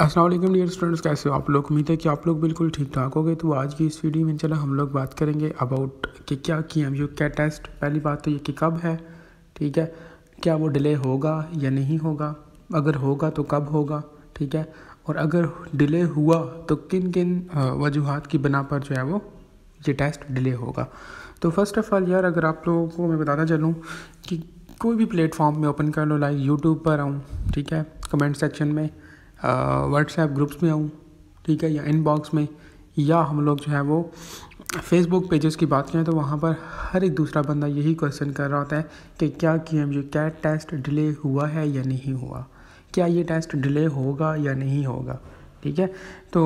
Aslam dear students कैसे हो आप लोग उम्मीद है कि आप लोग बिल्कुल ठीक ठाक हो गए तो आज की इस वीडियो में चला हम लोग बात करेंगे अबाउट कि क्या की एम यू क्या टेस्ट पहली बात तो ये कि कब है ठीक है क्या वो डिले होगा या नहीं होगा अगर होगा तो कब होगा ठीक है और अगर डिले हुआ तो किन किन वजूहत की बिना पर जो है वो ये टेस्ट डिले होगा तो फर्स्ट ऑफ़ ऑल यार अगर आप लोगों को मैं बताना चलूँ कि कोई भी प्लेटफॉर्म में ओपन कर लो लाइक यूट्यूब पर आऊँ ठीक है कमेंट सेक्शन में व्हाट्सएप ग्रुप्स में आऊँ ठीक है या इनबॉक्स में या हम लोग जो है वो फेसबुक पेजेस की बात करें तो वहाँ पर हर एक दूसरा बंदा यही क्वेश्चन कर रहा होता है कि क्या कि एम क्या टेस्ट डिले हुआ है या नहीं हुआ क्या ये टेस्ट डिले होगा या नहीं होगा ठीक है तो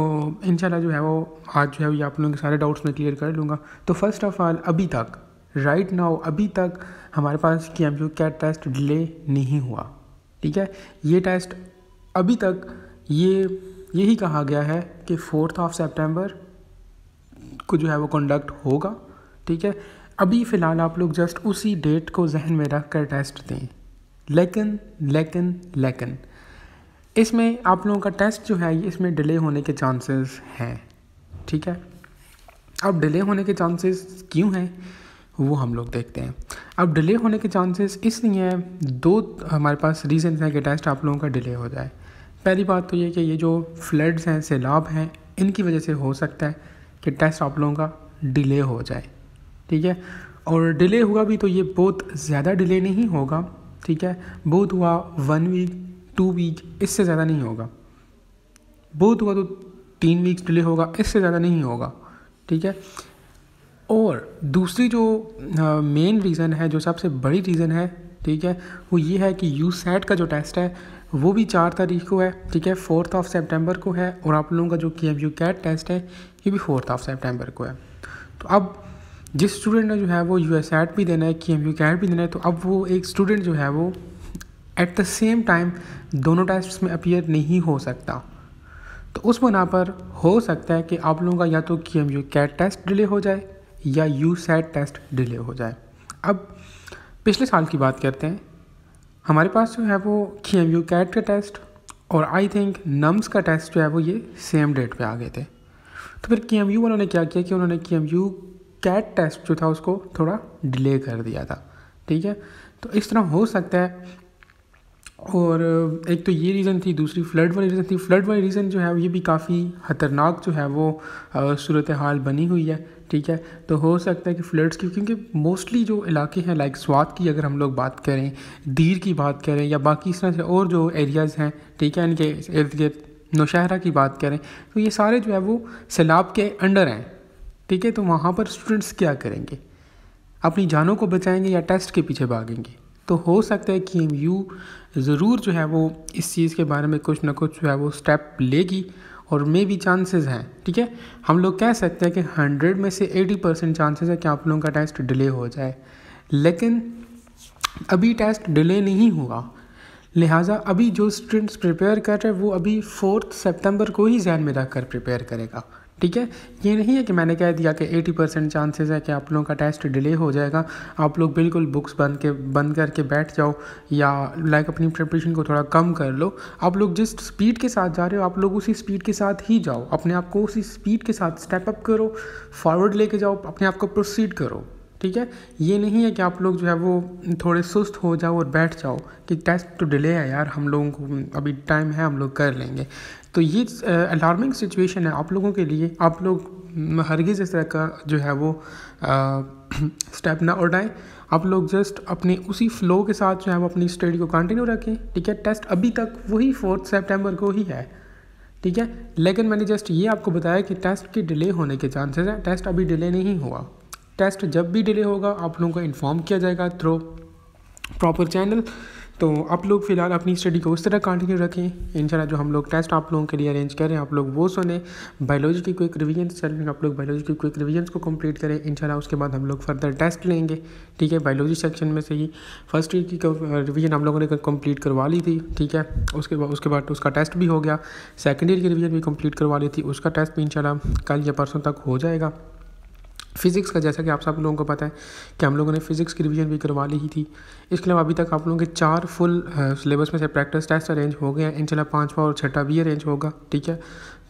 इन जो है वो आज जो है ये आप लोगों के सारे डाउट्स मैं क्लियर कर लूँगा तो फर्स्ट ऑफ़ ऑल अभी तक राइट right नाउ अभी तक हमारे पास की एम क्या टेस्ट डिले नहीं हुआ ठीक है ये टेस्ट अभी तक ये यही कहा गया है कि फोर्थ ऑफ सेप्टेम्बर को जो है वो कंडक्ट होगा ठीक है अभी फ़िलहाल आप लोग जस्ट उसी डेट को जहन में रख कर टेस्ट दें लेकिन लेकिन लेकिन इसमें आप लोगों का टेस्ट जो है इसमें डिले होने के चांसेस हैं ठीक है अब डिले होने के चांसेस क्यों हैं वो हम लोग देखते हैं अब डिले होने के चांसेस इसलिए हैं दो हमारे पास रीज़न हैं कि टेस्ट आप लोगों का डिले हो जाए पहली बात तो ये कि ये जो फ्लड्स हैं सैलाब हैं इनकी वजह से हो सकता है कि टेस्ट आप लोगों का डिले हो जाए ठीक है और डिले हुआ भी तो ये बहुत ज़्यादा डिले नहीं होगा ठीक है बहुत हुआ वन वीक टू वीक इससे ज़्यादा नहीं होगा बहुत हुआ तो तीन वीक्स डिले होगा इससे ज़्यादा नहीं होगा ठीक है और दूसरी जो मेन रीज़न है जो सबसे बड़ी रीज़न है ठीक है वो ये है कि यू सैट का जो टेस्ट है वो भी चार तारीख को है ठीक है फोर्थ ऑफ सेप्टेम्बर को है और आप लोगों का जो के एम यू कैट टेस्ट है ये भी फोर्थ ऑफ सेप्टेम्बर को है तो अब जिस स्टूडेंट ने जो है वो यू एस एट भी देना है के एम यू कैट भी देना है तो अब वो एक स्टूडेंट जो है वो एट द सेम टाइम दोनों टेस्ट में अपीयर नहीं हो सकता तो उस बना पर हो सकता है कि आप लोगों का या तो K M U CAT test delay हो जाए या यू सैट टेस्ट डिले हो जाए अब पिछले साल की बात करते हैं हमारे पास जो है वो की एम यू कैट का टेस्ट और आई थिंक नम्स का टेस्ट जो है वो ये सेम डेट पे आ गए थे तो फिर के एम यू उन्होंने क्या किया कि उन्होंने के एम यू कैट टेस्ट जो था उसको थोड़ा डिले कर दिया था ठीक है तो इस तरह हो सकता है और एक तो ये रीज़न थी दूसरी फ्लड वाली रीज़न थी फ्लड वाली रीज़न जो है ये भी काफ़ी ख़तरनाक जो है वो सूरत हाल बनी हुई है ठीक है तो हो सकता है कि फ्लड्स की क्योंकि मोस्टली जो इलाके हैं लाइक स्वात की अगर हम लोग बात करें दीर की बात करें या बाकी इस तरह से और जो एरियाज़ हैं ठीक है इनके इर्द गिर्द नौशहरा की बात करें तो ये सारे जो है वो सैलाब के अंडर हैं ठीक है तो वहाँ पर स्टूडेंट्स क्या करेंगे अपनी जानों को बचाएंगे या टेस्ट के पीछे भागेंगे तो हो सकता है कि एम ज़रूर जो है वो इस चीज़ के बारे में कुछ ना कुछ जो है वो स्टेप लेगी और मे भी चांसेस हैं ठीक है हम लोग कह सकते हैं कि हंड्रेड में से एटी परसेंट चांसेस है कि आप लोगों का टेस्ट डिले हो जाए लेकिन अभी टेस्ट डिले नहीं हुआ लिहाजा अभी जो स्टूडेंट्स प्रिपेयर कर रहे हैं वो अभी फोर्थ सितंबर को ही जहन में रख कर प्रिपेयर करेगा ठीक है ये नहीं है कि मैंने कह दिया कि 80 परसेंट चांसेज़ है कि आप लोगों का टेस्ट डिले हो जाएगा आप लोग बिल्कुल बुक्स बंद के बंद करके बैठ जाओ या लाइक अपनी प्रिपरेशन को थोड़ा कम कर लो आप लोग जिस स्पीड के साथ जा रहे हो आप लोग उसी स्पीड के साथ ही जाओ अपने आप को उसी स्पीड के साथ स्टेप अप करो फॉरवर्ड लेके जाओ अपने आप को प्रोसीड करो ठीक है ये नहीं है कि आप लोग जो है वो थोड़े सुस्त हो जाओ और बैठ जाओ कि टेस्ट तो डिले है यार हम लोगों को अभी टाइम है हम लोग कर लेंगे तो ये अलार्मिंग सिचुएशन है आप लोगों के लिए आप लोग हरगिज़ इस तरह का जो है वो स्टेप ना उठाएं आप लोग जस्ट अपने उसी फ्लो के साथ जो है वो अपनी स्टडी को कंटिन्यू रखें ठीक है टेस्ट अभी तक वही फोर्थ सेप्टेम्बर को ही है ठीक है लेकिन मैंने जस्ट ये आपको बताया कि टेस्ट के डिले होने के चांसेस हैं टेस्ट अभी डिले नहीं हुआ टेस्ट जब भी डिले होगा आप लोगों को इन्फॉर्म किया जाएगा थ्रो प्रॉपर चैनल तो आप लोग फिलहाल अपनी स्टडी को उस तरह कंटिन्यू रखें इन जो हम लोग टेस्ट आप लोगों के लिए अरेंज कर रहे हैं आप लोग वो सुने बायोलॉजी की क्विक रिविजन चल रही आप लोग बायोलॉजी की क्विक रिविजन को कंप्लीट करें इन उसके बाद हम लोग फर्दर टेस्ट लेंगे ठीक है बायोलॉजी सेक्शन में से ही फर्स्ट ईयर की रिविजन हम लोगों ने कम्प्लीट करवा ली थी ठीक है उसके बाद उसके बाद उसका टेस्ट भी हो गया सेकेंड ईयर की रिविजन भी कम्प्लीट करवा ली थी उसका टेस्ट भी इन कल या परसों तक हो जाएगा फिज़िक्स का जैसा कि आप सब लोगों को पता है कि हम लोगों ने फिज़िक्स की रिवीजन भी करवा ली ही थी इसके अलावा अभी तक आप लोगों के चार फुल सिलेबस में से प्रैक्टिस टेस्ट अरेंज हो गए हैं चला पाँचवा और छठा भी अरेंज होगा ठीक है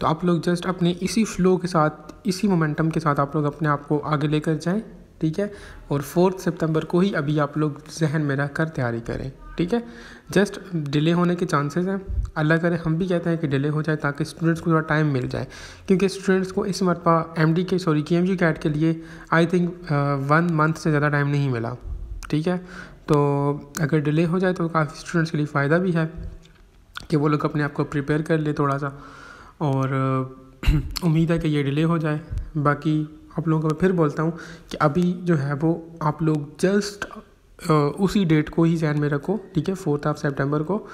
तो आप लोग जस्ट अपने इसी फ्लो के साथ इसी मोमेंटम के साथ आप लोग अपने आप को आगे लेकर जाएँ ठीक है और फोर्थ सितंबर को ही अभी आप लोग जहन में रह कर तैयारी करें ठीक है जस्ट डिले होने के चांसेस हैं अल्लाह करे हम भी कहते हैं कि डिले हो जाए ताकि स्टूडेंट्स को थोड़ा टाइम मिल जाए क्योंकि स्टूडेंट्स को इस मरतबा एम डी के sorry K M G CAT के लिए आई थिंक वन मंथ से ज़्यादा टाइम नहीं मिला ठीक है तो अगर डिले हो जाए तो काफ़ी स्टूडेंट्स के लिए फ़ायदा भी है कि वो लोग अपने आप को प्रिपेयर कर ले थोड़ा सा और उम्मीद है कि ये डिले हो जाए बाकी आप लोगों को मैं फिर बोलता हूँ कि अभी जो है वो आप लोग जस्ट उसी डेट को ही जहन में रखो ठीक है फोर्थ ऑफ सेप्टेम्बर को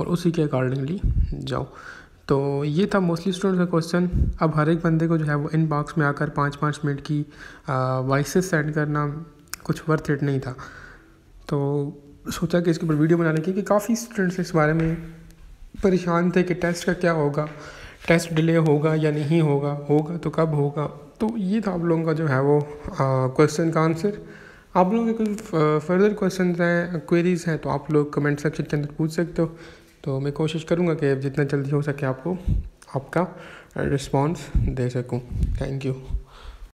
और उसी के अकॉर्डिंगली जाओ तो ये था मोस्टली स्टूडेंट्स का क्वेश्चन अब हर एक बंदे को जो है वो इनबॉक्स में आकर पाँच पाँच मिनट की वॉइस सेंड करना कुछ वर्थ इट नहीं था तो सोचा कि इसके ऊपर वीडियो बनाने की कि काफ़ी स्टूडेंट्स इस बारे में परेशान थे कि टेस्ट का क्या होगा टेस्ट डिले होगा या नहीं होगा होगा तो कब होगा तो ये था आप लोगों का जो है वो क्वेश्चन का आंसर आप लोगों के कोई फर्दर क्वेश्चन हैं क्वेरीज़ हैं तो आप लोग कमेंट सेक्शन के अंदर पूछ सकते हो तो मैं कोशिश करूँगा कि जितना जल्दी हो सके आपको आपका रिस्पॉन्स दे सकूँ थैंक यू